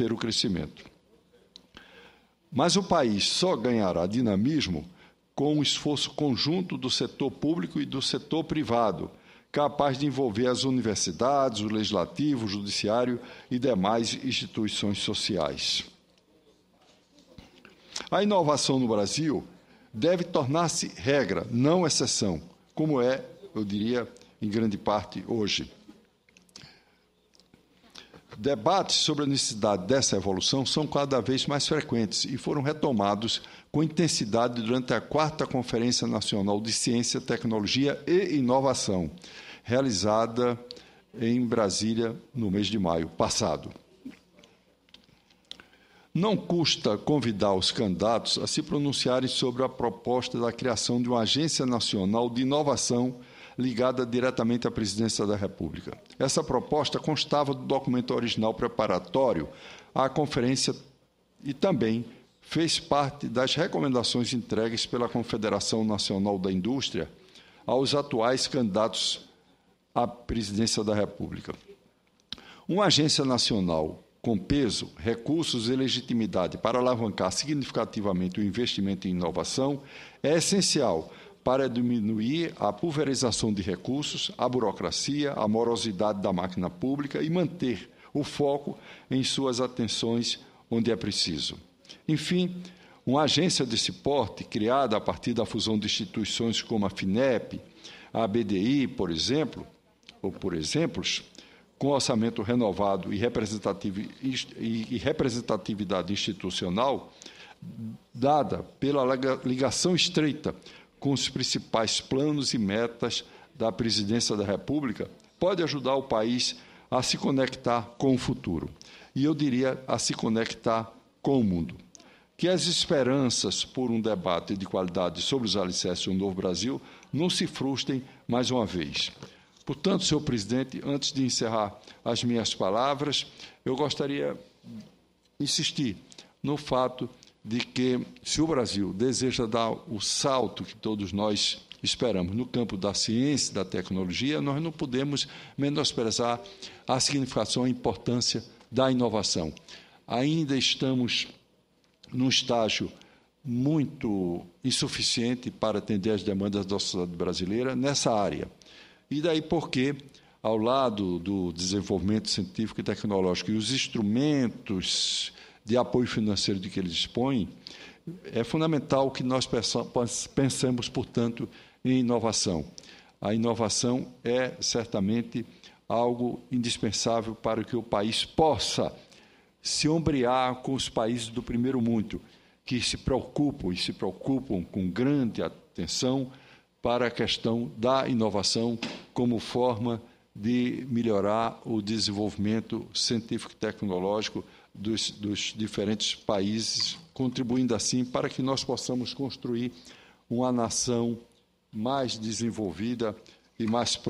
ter o crescimento. Mas o país só ganhará dinamismo com o esforço conjunto do setor público e do setor privado, capaz de envolver as universidades, o legislativo, o judiciário e demais instituições sociais. A inovação no Brasil deve tornar-se regra, não exceção, como é, eu diria, em grande parte hoje. Debates sobre a necessidade dessa evolução são cada vez mais frequentes e foram retomados com intensidade durante a quarta Conferência Nacional de Ciência, Tecnologia e Inovação, realizada em Brasília no mês de maio passado. Não custa convidar os candidatos a se pronunciarem sobre a proposta da criação de uma Agência Nacional de Inovação ligada diretamente à presidência da República. Essa proposta constava do documento original preparatório à conferência e também fez parte das recomendações entregues pela Confederação Nacional da Indústria aos atuais candidatos à presidência da República. Uma agência nacional com peso, recursos e legitimidade para alavancar significativamente o investimento em inovação é essencial para diminuir a pulverização de recursos, a burocracia, a morosidade da máquina pública e manter o foco em suas atenções onde é preciso. Enfim, uma agência desse porte, criada a partir da fusão de instituições como a FINEP, a BDI, por exemplo, ou por exemplos, com orçamento renovado e representatividade institucional, dada pela ligação estreita com os principais planos e metas da presidência da República, pode ajudar o país a se conectar com o futuro. E eu diria a se conectar com o mundo. Que as esperanças por um debate de qualidade sobre os alicerces do novo Brasil não se frustrem mais uma vez. Portanto, senhor presidente, antes de encerrar as minhas palavras, eu gostaria de insistir no fato de que, se o Brasil deseja dar o salto que todos nós esperamos no campo da ciência, da tecnologia, nós não podemos menosprezar a significação e a importância da inovação. Ainda estamos num estágio muito insuficiente para atender as demandas da sociedade brasileira nessa área. E daí porque, ao lado do desenvolvimento científico e tecnológico e os instrumentos de apoio financeiro de que eles dispõem, é fundamental que nós pensemos, portanto, em inovação. A inovação é certamente algo indispensável para que o país possa se ombrear com os países do primeiro mundo, que se preocupam e se preocupam com grande atenção para a questão da inovação como forma de melhorar o desenvolvimento científico e tecnológico dos, dos diferentes países, contribuindo assim para que nós possamos construir uma nação mais desenvolvida e mais